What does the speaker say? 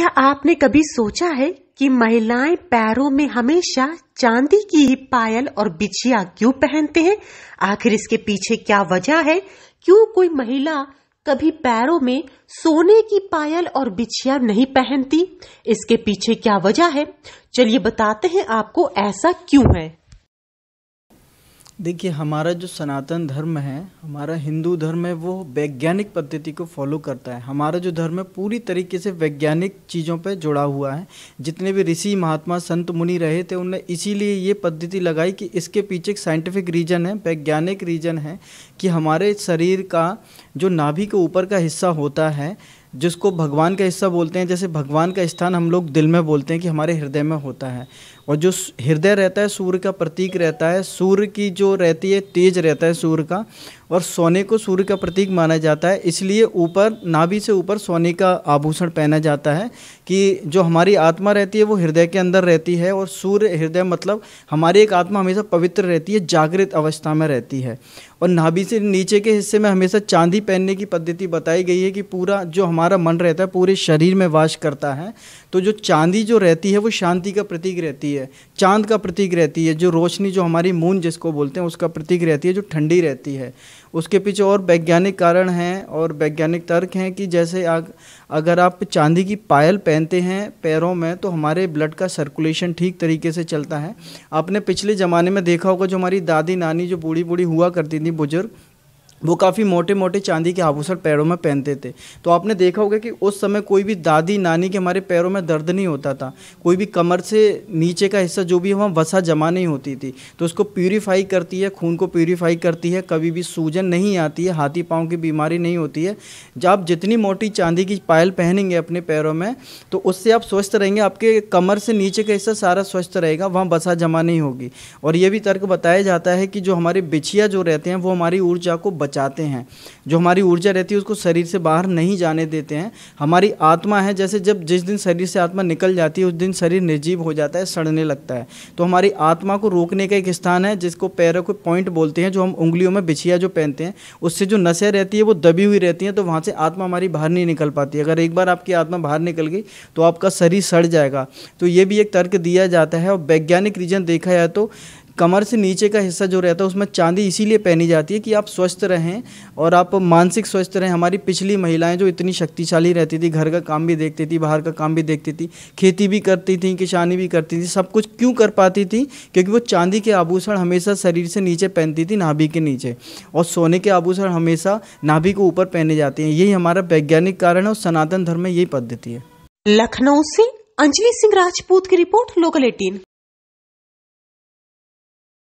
क्या आपने कभी सोचा है कि महिलाएं पैरों में हमेशा चांदी की ही पायल और बिछिया क्यों पहनते हैं आखिर इसके पीछे क्या वजह है क्यों कोई महिला कभी पैरों में सोने की पायल और बिछिया नहीं पहनती इसके पीछे क्या वजह है चलिए बताते हैं आपको ऐसा क्यों है देखिए हमारा जो सनातन धर्म है हमारा हिंदू धर्म है वो वैज्ञानिक पद्धति को फॉलो करता है हमारा जो धर्म है पूरी तरीके से वैज्ञानिक चीज़ों पे जुड़ा हुआ है जितने भी ऋषि महात्मा संत मुनि रहे थे उनने इसीलिए ये पद्धति लगाई कि इसके पीछे एक साइंटिफिक रीजन है वैज्ञानिक रीजन है कि हमारे शरीर का जो नाभि के ऊपर का हिस्सा होता है जिसको भगवान का हिस्सा बोलते हैं जैसे भगवान का स्थान हम लोग दिल में बोलते हैं कि हमारे हृदय में होता है और जो हृदय रहता है सूर्य का प्रतीक रहता है सूर्य की जो रहती है तेज रहता है सूर्य का और सोने को सूर्य का प्रतीक माना जाता है इसलिए ऊपर नाभि से ऊपर सोने का आभूषण पहना जाता है कि जो हमारी आत्मा रहती है वो हृदय के अंदर रहती है और सूर्य हृदय मतलब हमारी एक आत्मा हमेशा पवित्र रहती है जागृत अवस्था में रहती है और नाभि से नीचे के हिस्से में हमेशा चांदी पहनने की पद्धति बताई गई है कि पूरा जो हमारा हमारा मन रहता है पूरे शरीर में वास करता है तो जो चांदी जो रहती है वो शांति का प्रतीक रहती है चांद का प्रतीक रहती है जो रोशनी जो हमारी मून जिसको बोलते हैं उसका प्रतीक रहती है जो ठंडी रहती है उसके पीछे और वैज्ञानिक कारण हैं और वैज्ञानिक तर्क हैं कि जैसे आग, अगर आप चांदी की पायल पहनते हैं पैरों में तो हमारे ब्लड का सर्कुलेशन ठीक तरीके से चलता है आपने पिछले ज़माने में देखा होगा जो हमारी दादी नानी जो बूढ़ी बूढ़ी हुआ करती थी बुजुर्ग वो काफ़ी मोटे मोटे चांदी के आभूषण पैरों में पहनते थे तो आपने देखा होगा कि उस समय कोई भी दादी नानी के हमारे पैरों में दर्द नहीं होता था कोई भी कमर से नीचे का हिस्सा जो भी वहाँ वसा जमा नहीं होती थी तो उसको प्यूरीफाई करती है खून को प्यूरीफाई करती है कभी भी सूजन नहीं आती है हाथी पाँव की बीमारी नहीं होती है जब आप जितनी मोटी चांदी की पायल पहनेंगे अपने पैरों में तो उससे आप स्वस्थ रहेंगे आपके कमर से नीचे का हिस्सा सारा स्वस्थ रहेगा वहाँ वसा जमा नहीं होगी और ये भी तर्क बताया जाता है कि जो हमारे बिछिया जो रहते हैं वो हमारी ऊर्जा को बचाते हैं जो हमारी ऊर्जा रहती है उसको शरीर से बाहर नहीं जाने देते हैं हमारी आत्मा है जैसे जब जिस दिन शरीर से आत्मा निकल जाती है उस दिन शरीर निर्जीव हो जाता है सड़ने लगता है तो हमारी आत्मा को रोकने का एक स्थान है जिसको पैरों को पॉइंट बोलते हैं जो हम उंगलियों में बिछिया जो पहनते हैं उससे जो नशे रहती है वो दबी हुई रहती हैं तो वहाँ से आत्मा हमारी बाहर नहीं निकल पाती अगर एक बार आपकी आत्मा बाहर निकल गई तो आपका शरीर सड़ जाएगा तो ये भी एक तर्क दिया जाता है और वैज्ञानिक रीजन देखा जाए तो कमर से नीचे का हिस्सा जो रहता है उसमें चांदी इसीलिए पहनी जाती है कि आप स्वस्थ रहें और आप मानसिक स्वस्थ रहें हमारी पिछली महिलाएं जो इतनी शक्तिशाली रहती थी घर का काम भी देखती थी बाहर का काम भी देखती थी खेती भी करती थी किसानी भी करती थी सब कुछ क्यों कर पाती थी क्योंकि वो चांदी के आभूषण हमेशा शरीर से नीचे पहनती थी नाभि के नीचे और सोने के आभूषण हमेशा नाभि के ऊपर पहने जाते हैं यही हमारा वैज्ञानिक कारण है और सनातन धर्म में यही पद्धति है लखनऊ से अंजलि सिंह राजपूत की रिपोर्ट लोकल एटीन